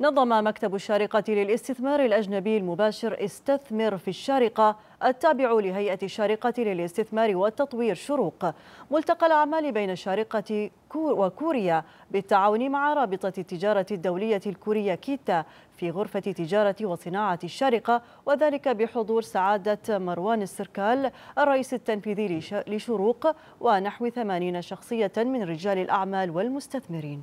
نظم مكتب الشارقة للاستثمار الأجنبي المباشر استثمر في الشارقة التابع لهيئة الشارقة للاستثمار والتطوير شروق ملتقى الأعمال بين الشارقة وكوريا بالتعاون مع رابطة التجارة الدولية الكورية كيتا في غرفة تجارة وصناعة الشارقة وذلك بحضور سعادة مروان السركال الرئيس التنفيذي لشروق ونحو ثمانين شخصية من رجال الأعمال والمستثمرين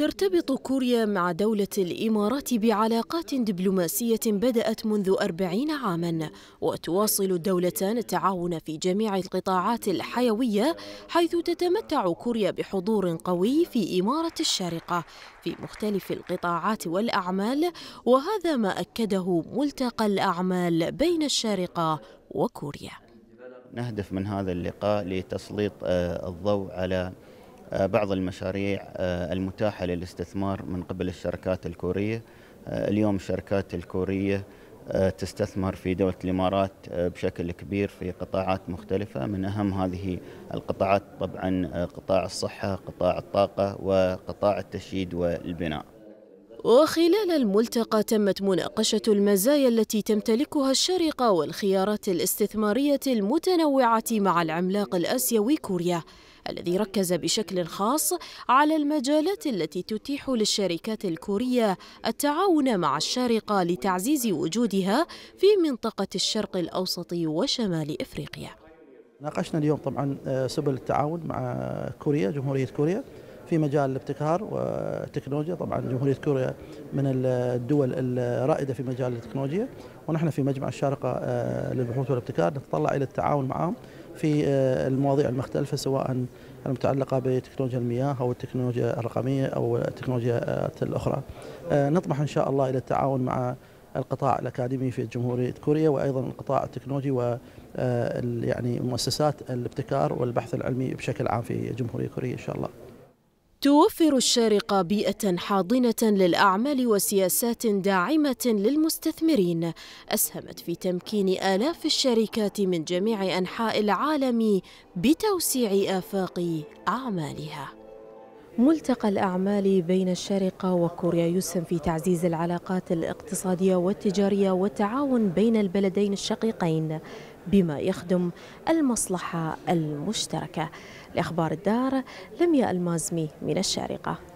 ترتبط كوريا مع دولة الإمارات بعلاقات دبلوماسية بدأت منذ أربعين عاما وتواصل الدولتان التعاون في جميع القطاعات الحيوية حيث تتمتع كوريا بحضور قوي في إمارة الشارقة في مختلف القطاعات والأعمال وهذا ما أكده ملتقى الأعمال بين الشارقة وكوريا نهدف من هذا اللقاء لتسليط آه، الضوء على آه، بعض المشاريع آه، المتاحة للاستثمار من قبل الشركات الكورية آه، اليوم الشركات الكورية تستثمر في دولة الإمارات بشكل كبير في قطاعات مختلفة من أهم هذه القطاعات طبعا قطاع الصحة قطاع الطاقة وقطاع التشييد والبناء وخلال الملتقى تمت مناقشة المزايا التي تمتلكها الشارقة والخيارات الاستثمارية المتنوعة مع العملاق الآسيوي كوريا الذي ركز بشكل خاص على المجالات التي تتيح للشركات الكورية التعاون مع الشارقة لتعزيز وجودها في منطقة الشرق الأوسط وشمال إفريقيا ناقشنا اليوم طبعا آه، سبل التعاون مع كوريا جمهورية كوريا في مجال الابتكار والتكنولوجيا طبعا جمهورية كوريا من الدول الرائدة في مجال التكنولوجيا ونحن في مجمع الشارقة آه، للبحوث والابتكار نتطلع إلى التعاون معهم في آه، المواضيع المختلفة سواء المتعلقة بتكنولوجيا المياه أو التكنولوجيا الرقمية أو التكنولوجيات الأخرى آه، نطمح إن شاء الله إلى التعاون مع القطاع الاكاديمي في جمهوريه كوريا وايضا القطاع التكنولوجي و يعني مؤسسات الابتكار والبحث العلمي بشكل عام في جمهوريه كوريا ان شاء الله. توفر الشارقة بيئة حاضنة للأعمال وسياسات داعمة للمستثمرين أسهمت في تمكين آلاف الشركات من جميع أنحاء العالم بتوسيع آفاق أعمالها ملتقى الأعمال بين الشارقة وكوريا يسهم في تعزيز العلاقات الاقتصادية والتجارية والتعاون بين البلدين الشقيقين بما يخدم المصلحة المشتركة لأخبار الدار لم يألمازمي من الشارقة